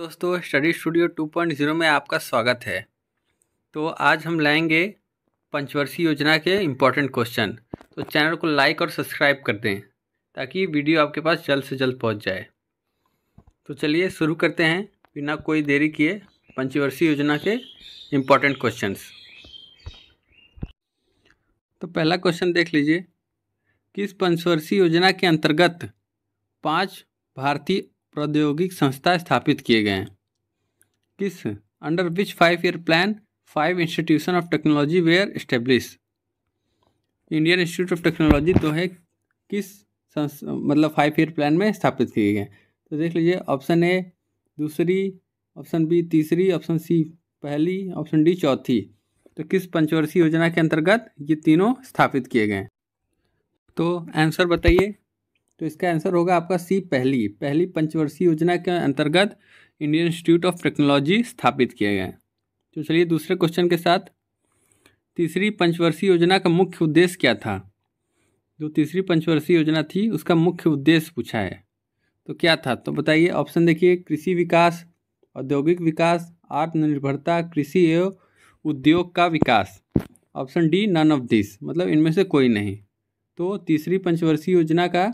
दोस्तों study studio 2.0 में आपका स्वागत है तो आज हम लाएंगे पंचवर्षीय योजना के इम्पोर्टेंट क्वेश्चन तो चैनल को लाइक और सब्सक्राइब कर दें ताकि वीडियो आपके पास जल्द से जल्द पहुंच जाए तो चलिए शुरू करते हैं बिना कोई देरी किए पंचवर्षीय योजना के इम्पोर्टेंट क्वेश्चंस तो पहला क्वेश्चन देख लीजिए किस पंचवर्षीय योजना के अंतर्गत पाँच भारतीय प्रौद्योगिक संस्था स्थापित किए गए हैं किस under which five year plan five institution of technology were establish Indian institute of technology तो है किस मतलब फाइव ईयर प्लान में स्थापित किए गए तो देख लीजिए ऑप्शन ए दूसरी ऑप्शन बी तीसरी ऑप्शन सी पहली ऑप्शन डी चौथी तो किस पंचवर्षीय योजना के अंतर्गत ये तीनों स्थापित किए गए तो आंसर बताइए तो इसका आंसर होगा आपका सी पहली पहली पंचवर्षीय योजना के अंतर्गत इंडियन इंस्टीट्यूट ऑफ टेक्नोलॉजी स्थापित किए गए तो चलिए दूसरे क्वेश्चन के साथ तीसरी पंचवर्षीय योजना का मुख्य उद्देश्य क्या था जो तीसरी पंचवर्षीय योजना थी उसका मुख्य उद्देश्य पूछा है तो क्या था तो बताइए ऑप्शन देखिए कृषि विकास औद्योगिक विकास आत्मनिर्भरता कृषि एवं उद्योग का विकास option D none of this मतलब इनमें से कोई नहीं तो तीसरी पंचवर्षीय योजना का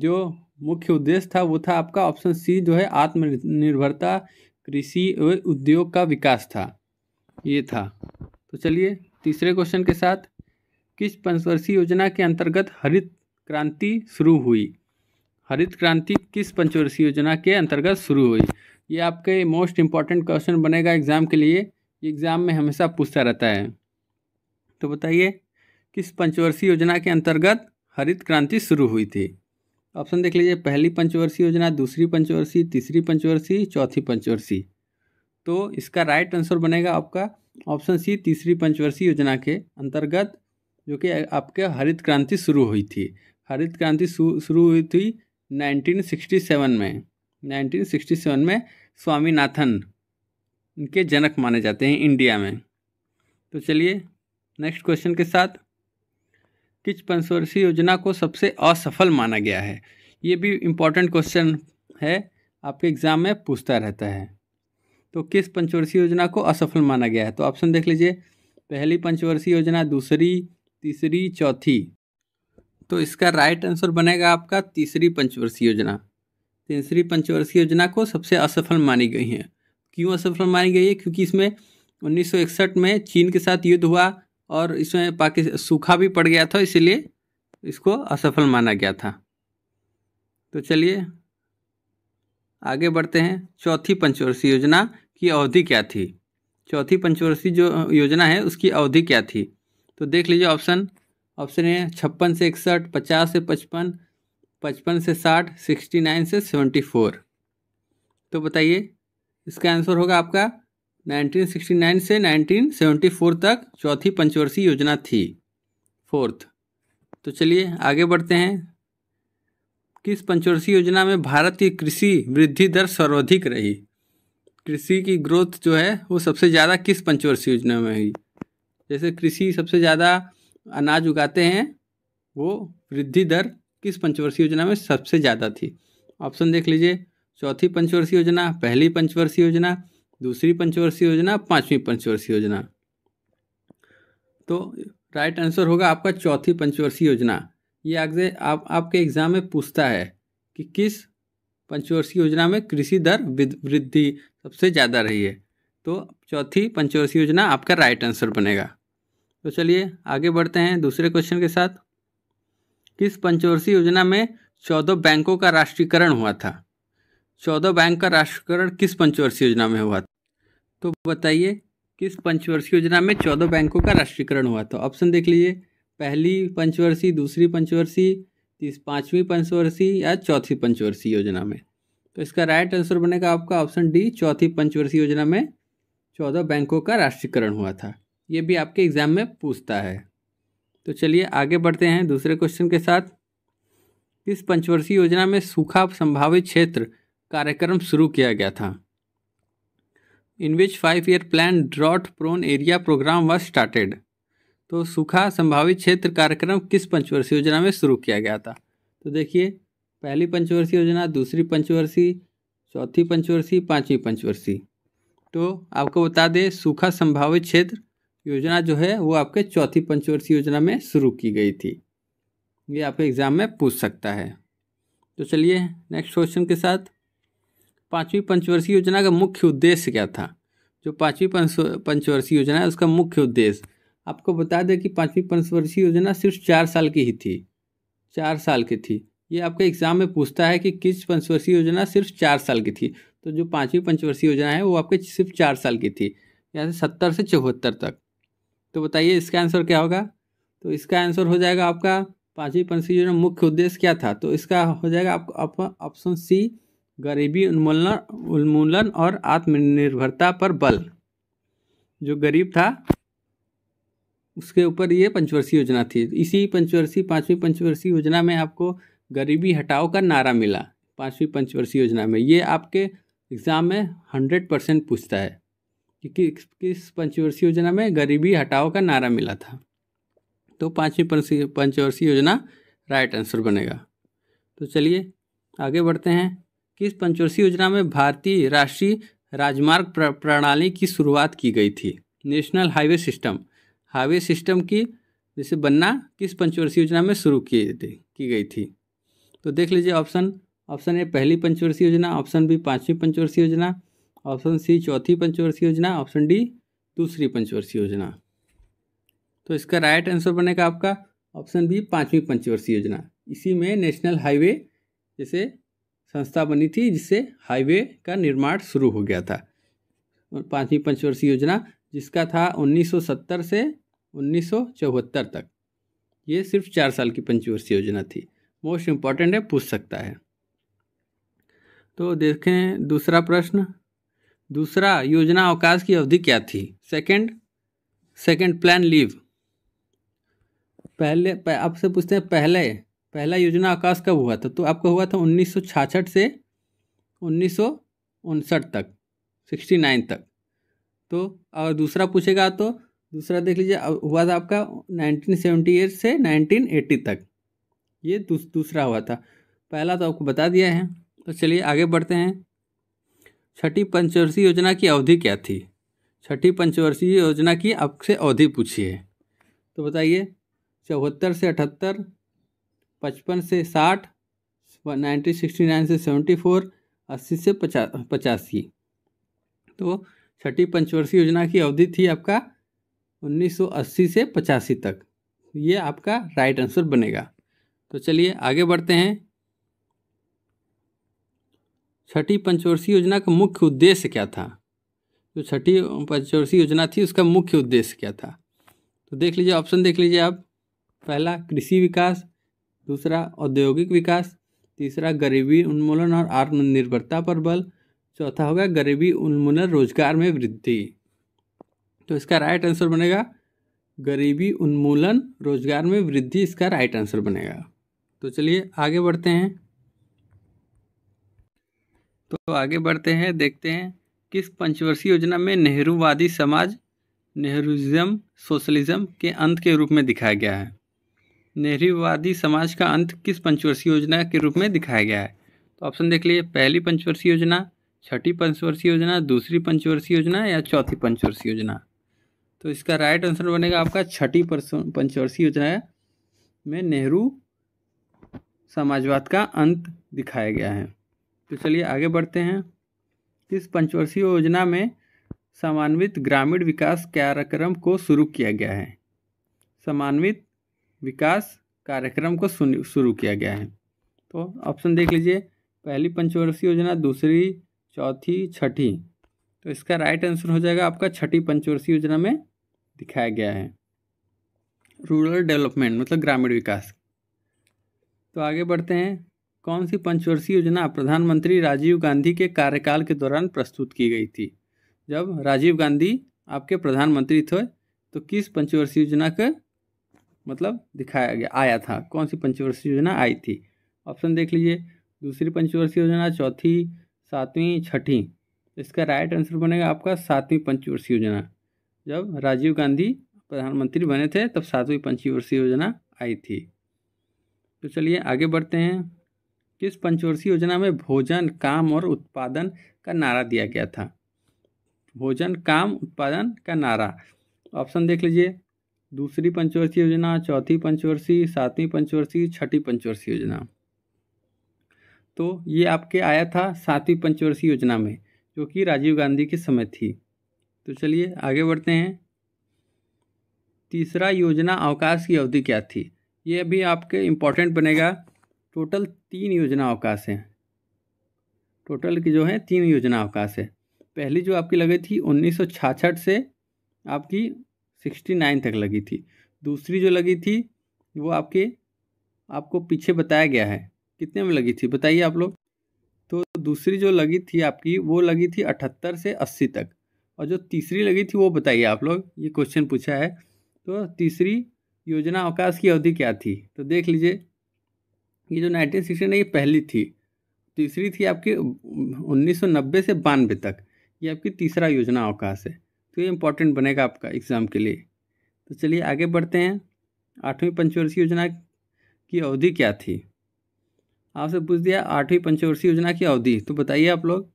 जो मुख्य उद्देश्य था वो था आपका ऑप्शन सी जो है आत्मनिर्भरता कृषि एवं उद्योग का विकास था ये था तो चलिए तीसरे क्वेश्चन के साथ किस पंचवर्षीय योजना के अंतर्गत हरित क्रांति शुरू हुई हरित क्रांति किस पंचवर्षीय योजना के अंतर्गत शुरू हुई ये आपके मोस्ट इम्पॉर्टेंट क्वेश्चन बनेगा एग्ज़ाम के लिए एग्ज़ाम में हमेशा पूछता रहता है तो बताइए किस पंचवर्षीय योजना के अंतर्गत हरित क्रांति शुरू हुई थी ऑप्शन देख लीजिए पहली पंचवर्षीय योजना दूसरी पंचवर्षीय तीसरी पंचवर्षीय चौथी पंचवर्षीय तो इसका राइट आंसर बनेगा आपका ऑप्शन सी तीसरी पंचवर्षीय योजना के अंतर्गत जो कि आपके हरित क्रांति शुरू हुई थी हरित क्रांति शुरू हुई थी 1967 में 1967 में स्वामीनाथन इनके जनक माने जाते हैं इंडिया में तो चलिए नेक्स्ट क्वेश्चन के साथ किस पंचवर्षीय योजना को सबसे असफल माना गया है ये भी इम्पोर्टेंट क्वेश्चन है आपके एग्ज़ाम में पूछता रहता है तो किस पंचवर्षीय योजना को असफल माना गया है तो ऑप्शन देख लीजिए पहली पंचवर्षीय योजना दूसरी तीसरी चौथी तो इसका राइट आंसर बनेगा आपका तीसरी पंचवर्षीय योजना तीसरी पंचवर्षीय योजना को सबसे असफल मानी गई है क्यों असफल मानी गई है क्योंकि इसमें 1961 में चीन के साथ युद्ध हुआ और इसमें पाकिस्तान सूखा भी पड़ गया था इसीलिए इसको असफल माना गया था तो चलिए आगे बढ़ते हैं चौथी पंचवर्षीय योजना की अवधि क्या थी चौथी पंचवर्षीय जो योजना है उसकी अवधि क्या थी तो देख लीजिए ऑप्शन ऑप्शन है छप्पन से इकसठ पचास से पचपन पचपन से साठ सिक्सटी नाइन से सेवेंटी फोर तो बताइए इसका आंसर होगा आपका 1969 से 1974 तक चौथी पंचवर्षीय योजना थी फोर्थ तो चलिए आगे बढ़ते हैं किस पंचवर्षीय योजना में भारत की कृषि वृद्धि दर सर्वाधिक रही कृषि की ग्रोथ जो है वो सबसे ज़्यादा किस पंचवर्षीय योजना में हुई जैसे कृषि सबसे ज़्यादा अनाज उगाते हैं वो वृद्धि दर किस पंचवर्षीय योजना में सबसे ज़्यादा थी ऑप्शन देख लीजिए चौथी पंचवर्षीय योजना पहली पंचवर्षीय योजना दूसरी पंचवर्षीय योजना पांचवी पंचवर्षीय योजना तो राइट आंसर होगा आपका चौथी पंचवर्षीय योजना ये आगे आप आपके एग्जाम में पूछता है कि किस पंचवर्षीय योजना में कृषि दर वृद्धि सबसे ज़्यादा रही है तो चौथी पंचवर्षीय योजना आपका राइट आंसर बनेगा तो चलिए आगे बढ़ते हैं दूसरे क्वेश्चन के साथ किस पंचवर्षीय योजना में चौदह बैंकों का राष्ट्रीयकरण हुआ था चौदह बैंक का राष्ट्रीयकरण किस पंचवर्षीय योजना में हुआ था तो बताइए किस पंचवर्षीय योजना में चौदह बैंकों का राष्ट्रीयकरण हुआ था ऑप्शन देख लीजिए पहली पंचवर्षीय दूसरी पंचवर्षीय तीस पाँचवीं पंचवर्षीय या चौथी पंचवर्षीय योजना में तो इसका राइट आंसर बनेगा आपका ऑप्शन डी चौथी पंचवर्षीय योजना में चौदह बैंकों का राष्ट्रीयकरण हुआ था ये भी आपके एग्ज़ाम में पूछता है तो चलिए आगे बढ़ते हैं दूसरे क्वेश्चन के साथ किस पंचवर्षीय योजना में सूखा संभावित क्षेत्र कार्यक्रम शुरू किया गया था in which five year plan drought prone area programme was started तो सूखा संभावित क्षेत्र कार्यक्रम किस पंचवर्षीय योजना में शुरू किया गया था तो देखिए पहली पंचवर्षीय योजना दूसरी पंचवर्षीय चौथी पंचवर्षीय पाँचवीं पंचवर्षीय तो आपको बता दें सूखा संभावित क्षेत्र योजना जो है वो आपके चौथी पंचवर्षीय योजना में शुरू की गई थी ये आपके एग्ज़ाम में पूछ सकता है तो चलिए नेक्स्ट क्वेश्चन के साथ पाँचवीं पंचवर्षीय योजना का मुख्य उद्देश्य क्या था जो पाँचवीं पंचवर्षीय योजना है उसका मुख्य उद्देश्य आपको बता दें कि पाँचवीं पंचवर्षीय योजना सिर्फ चार साल की ही थी चार साल की थी ये आपके एग्ज़ाम में पूछता है कि किस पंचवर्षीय योजना सिर्फ चार साल की थी तो जो पाँचवीं पंचवर्षीय योजना है वो आपके सिर्फ चार साल की थी यहाँ से सत्तर से चौहत्तर तक तो बताइए इसका आंसर क्या होगा तो इसका आंसर हो जाएगा आपका पाँचवीं पंचवर्षीय योजना मुख्य उद्देश्य क्या था तो इसका हो जाएगा आपका ऑप्शन सी गरीबी उन्मूलन उन्मूलन और आत्मनिर्भरता पर बल जो गरीब था उसके ऊपर ये पंचवर्षीय योजना थी इसी पंचवर्षीय पाँचवीं पंचवर्षीय योजना में आपको गरीबी हटाओ का नारा मिला पाँचवीं पंचवर्षीय योजना में ये आपके एग्ज़ाम में हंड्रेड परसेंट पूछता है कि किस किस पंचवर्षीय योजना में गरीबी हटाओ का नारा मिला था तो पाँचवीं पंचवर्षीय योजना राइट आंसर बनेगा तो चलिए आगे बढ़ते हैं किस पंचवर्षीय योजना में भारतीय राष्ट्रीय राजमार्ग प्रणाली की शुरुआत की गई थी national highway system highway system की जैसे बनना किस पंचवर्षीय योजना में शुरू की की गई थी तो देख लीजिए ऑप्शन ऑप्शन ए पहली पंचवर्षीय योजना ऑप्शन बी पाँचवीं पंचवर्षीय योजना ऑप्शन सी चौथी पंचवर्षीय योजना ऑप्शन डी दूसरी पंचवर्षीय योजना तो इसका राइट आंसर बनेगा आपका ऑप्शन बी पाँचवीं पंचवर्षीय योजना इसी में नेशनल हाईवे जैसे संस्था बनी थी जिससे हाईवे का निर्माण शुरू हो गया था पाँचवीं पंचवर्षीय योजना जिसका था 1970 से उन्नीस तक ये सिर्फ चार साल की पंचवर्षीय योजना थी मोस्ट इम्पॉर्टेंट है पूछ सकता है तो देखें दूसरा प्रश्न दूसरा योजना अवकाश की अवधि क्या थी सेकंड सेकंड प्लान लीव पहले आपसे पूछते हैं पहले पहला योजना आकाश कब हुआ था तो आपका हुआ था उन्नीस से उन्नीस तक सिक्सटी नाइन तक तो और दूसरा पूछेगा तो दूसरा देख लीजिए हुआ था आपका 1978 से 1980 तक ये दूस, दूसरा हुआ था पहला तो आपको बता दिया है तो चलिए आगे बढ़ते हैं छठी पंचवर्षीय योजना की अवधि क्या थी छठी पंचवर्षीय योजना की आपसे अवधि पूछी है तो बताइए चौहत्तर से अठहत्तर पचपन से साठ नाइन्टीन सिक्सटी नाइन से सेवेंटी फोर अस्सी से पचा पचासी तो छठी पंचवर्षीय योजना की अवधि थी आपका 1980 से पचासी तक ये आपका राइट आंसर बनेगा तो चलिए आगे बढ़ते हैं छठी पंचवर्षीय योजना का मुख्य उद्देश्य क्या था जो छठी पंचवर्षीय योजना थी उसका मुख्य उद्देश्य क्या था तो देख लीजिए ऑप्शन देख लीजिए आप पहला कृषि विकास दूसरा औद्योगिक विकास तीसरा गरीबी उन्मूलन और आत्मनिर्भरता पर बल चौथा होगा गरीबी उन्मूलन रोजगार में वृद्धि तो इसका राइट आंसर बनेगा गरीबी उन्मूलन रोजगार में वृद्धि इसका राइट आंसर बनेगा तो चलिए आगे बढ़ते हैं तो आगे बढ़ते हैं देखते हैं किस पंचवर्षीय योजना में नेहरूवादी समाज नेहरूज़म सोशलिज्म के अंत के रूप में दिखाया गया है नेहरूवादी समाज का अंत किस पंचवर्षीय योजना के रूप में दिखाया गया है तो ऑप्शन देख लीजिए पहली पंचवर्षीय योजना छठी पंचवर्षीय योजना दूसरी पंचवर्षीय योजना या चौथी पंचवर्षीय योजना तो इसका राइट आंसर बनेगा आपका छठी पंचवर्षीय योजना में नेहरू समाजवाद का अंत दिखाया गया है तो चलिए आगे बढ़ते हैं इस पंचवर्षीय योजना में समन्वित ग्रामीण विकास कार्यक्रम को शुरू किया गया है समन्वित विकास कार्यक्रम को शुरू किया गया है तो ऑप्शन देख लीजिए पहली पंचवर्षीय योजना दूसरी चौथी छठी तो इसका राइट आंसर हो जाएगा आपका छठी पंचवर्षीय योजना में दिखाया गया है रूरल डेवलपमेंट मतलब ग्रामीण विकास तो आगे बढ़ते हैं कौन सी पंचवर्षीय योजना प्रधानमंत्री राजीव गांधी के कार्यकाल के दौरान प्रस्तुत की गई थी जब राजीव गांधी आपके प्रधानमंत्री थे तो किस पंचवर्षीय योजना का मतलब दिखाया गया आया था कौन सी पंचवर्षीय योजना आई थी ऑप्शन देख लीजिए दूसरी पंचवर्षीय योजना चौथी सातवीं छठी तो इसका राइट आंसर बनेगा आपका सातवीं पंचवर्षीय योजना जब राजीव गांधी प्रधानमंत्री बने थे तब सातवीं पंचवर्षीय योजना आई थी तो चलिए आगे बढ़ते हैं किस पंचवर्षीय योजना में भोजन काम और उत्पादन का नारा दिया गया था भोजन काम उत्पादन का नारा ऑप्शन देख लीजिए दूसरी पंचवर्षीय योजना चौथी पंचवर्षीय सातवीं पंचवर्षीय छठी पंचवर्षीय योजना तो ये आपके आया था सातवीं पंचवर्षीय योजना में जो कि राजीव गांधी के समय थी तो चलिए आगे बढ़ते हैं तीसरा योजना अवकाश की अवधि क्या थी ये अभी आपके इम्पोर्टेंट बनेगा टोटल तीन योजना अवकाश हैं टोटल की जो है तीन योजना अवकाश है पहली जो आपकी लगी थी उन्नीस से आपकी सिक्सटी नाइन तक लगी थी दूसरी जो लगी थी वो आपके आपको पीछे बताया गया है कितने में लगी थी बताइए आप लोग तो दूसरी जो लगी थी आपकी वो लगी थी अठहत्तर से अस्सी तक और जो तीसरी लगी थी वो बताइए आप लोग ये क्वेश्चन पूछा है तो तीसरी योजना अवकाश की अवधि क्या थी तो देख लीजिए ये जो नाइनटीन सिक्सटी नहीं ये पहली थी तीसरी थी आपकी उन्नीस सौ नब्बे से बानवे तक ये आपकी तीसरा योजना अवकाश है तो ये इम्पोर्टेंट बनेगा आपका एग्ज़ाम के लिए तो चलिए आगे बढ़ते हैं आठवीं पंचवर्षीय योजना की अवधि क्या थी आपसे पूछ दिया आठवीं पंचवर्षीय योजना की अवधि तो बताइए आप लोग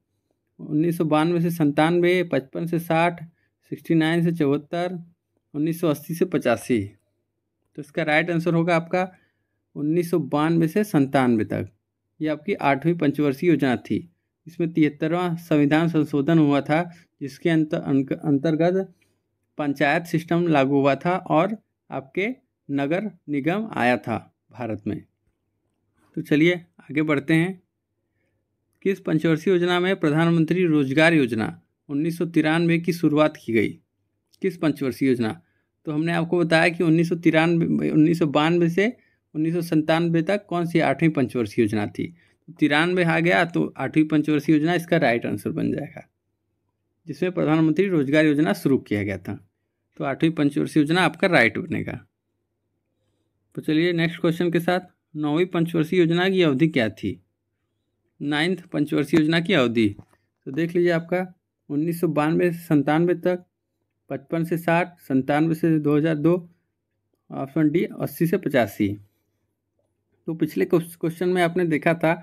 उन्नीस सौ बानवे से संतानवे पचपन से साठ सिक्सटी नाइन से चौहत्तर उन्नीस सौ अस्सी से पचासी तो इसका राइट आंसर होगा आपका उन्नीस सौ बानवे से संतानवे तक ये आपकी आठवीं पंचवर्षीय योजना थी इसमें तिहत्तरवां संविधान संशोधन हुआ था जिसके अंतर अंतर्गत पंचायत सिस्टम लागू हुआ था और आपके नगर निगम आया था भारत में तो चलिए आगे बढ़ते हैं किस पंचवर्षीय योजना में प्रधानमंत्री रोजगार योजना उन्नीस की शुरुआत की गई किस पंचवर्षीय योजना तो हमने आपको बताया कि उन्नीस सौ तिरानवे उन्नीस से उन्नीस तक कौन सी आठवीं पंचवर्षीय योजना थी तिरानवे आ गया तो आठवीं पंचवर्षीय योजना इसका राइट आंसर बन जाएगा जिसमें प्रधानमंत्री रोजगार योजना शुरू किया गया था तो आठवीं पंचवर्षीय योजना आपका राइट बनेगा तो चलिए नेक्स्ट क्वेश्चन के साथ नौवीं पंचवर्षीय योजना की अवधि क्या थी नाइन्थ पंचवर्षीय योजना की अवधि तो देख लीजिए आपका उन्नीस सौ बानवे से संतानवे तक पचपन से साठ संतानवे से दो हज़ार दो ऑप्शन डी अस्सी से पचासी तो पिछले क्वेश्चन में आपने देखा था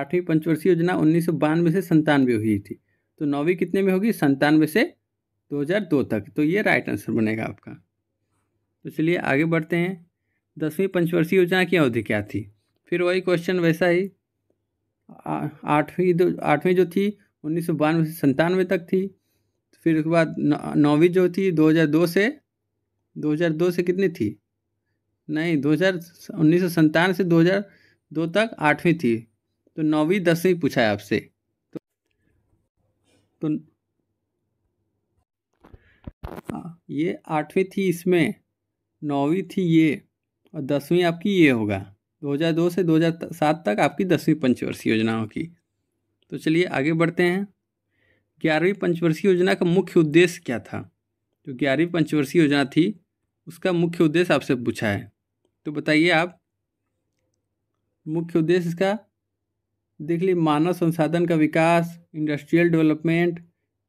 आठवीं पंचवर्षीय योजना उन्नीस सौ बानवे से संतानवे हुई थी तो नौवीं कितने में होगी संतानवे से 2002 तक तो ये राइट आंसर बनेगा आपका तो चलिए आगे बढ़ते हैं दसवीं पंचवर्षीय योजना की अवधि क्या थी फिर वही क्वेश्चन वैसा ही आठवीं आठवीं जो थी उन्नीस सौ बानवे से संतानवे तक थी फिर उसके बाद नौवीं जो थी 2002 से 2002 से कितनी थी नहीं दो हज़ार उन्नीस सौ संतानवे से 2002 तक आठवीं थी तो नौवीं दसवीं पूछा है आपसे तो, तो आ, हाँ, ये आठवीं थी इसमें नौवीं थी ये और दसवीं आपकी ये होगा 2002 से 2007 तक आपकी दसवीं पंचवर्षीय योजनाओं की तो चलिए आगे बढ़ते हैं ग्यारहवीं पंचवर्षीय योजना का मुख्य उद्देश्य क्या था जो ग्यारहवीं पंचवर्षीय योजना थी उसका मुख्य उद्देश्य आपसे पूछा है तो बताइए आप मुख्य उद्देश्य इसका देख ली मानव संसाधन का विकास इंडस्ट्रियल डेवलपमेंट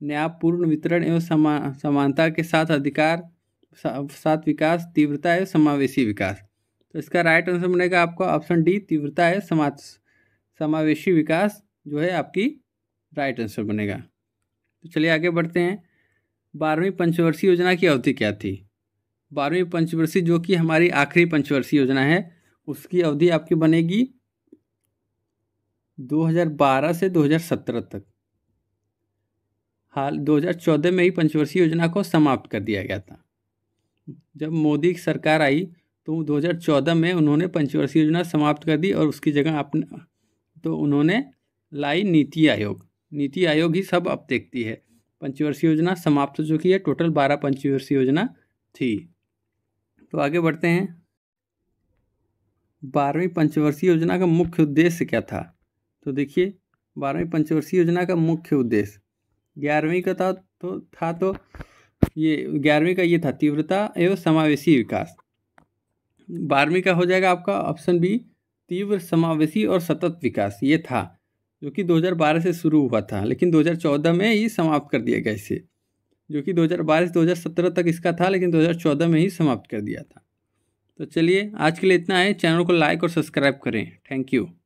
न्यायपूर्ण वितरण एवं समा समानता के साथ अधिकार सा, साथ विकास तीव्रता एवं समावेशी विकास तो इसका राइट आंसर बनेगा आपका ऑप्शन डी तीव्रता है समाज समावेशी विकास जो है आपकी राइट आंसर बनेगा तो चलिए आगे बढ़ते हैं बारहवीं पंचवर्षीय योजना की अवधि क्या थी बारहवीं पंचवर्षीय जो कि हमारी आखिरी पंचवर्षीय योजना है उसकी अवधि आपकी बनेगी 2012 से 2017 तक हाल 2014 में ही पंचवर्षीय योजना को समाप्त कर दिया गया था जब मोदी की सरकार आई तो 2014 में उन्होंने पंचवर्षीय योजना समाप्त कर दी और उसकी जगह अपने तो उन्होंने लाई नीति आयोग नीति आयोग ही सब अब देखती है पंचवर्षीय योजना समाप्त हो चुकी है टोटल बारह पंचवर्षीय योजना थी तो आगे बढ़ते हैं बारहवीं पंचवर्षीय योजना का मुख्य उद्देश्य क्या था तो देखिए बारहवीं पंचवर्षीय योजना का मुख्य उद्देश्य ग्यारहवीं का था तो था तो ये ग्यारहवीं का ये था तीव्रता एवं समावेशी विकास बारहवीं का हो जाएगा आपका ऑप्शन बी तीव्र समावेशी और सतत विकास ये था जो कि 2012 से शुरू हुआ था लेकिन 2014 में ही समाप्त कर दिया गया इसे जो कि 2012 से 2017 तक इसका था लेकिन 2014 में ही समाप्त कर दिया था तो चलिए आज के लिए इतना है चैनल को लाइक और सब्सक्राइब करें थैंक यू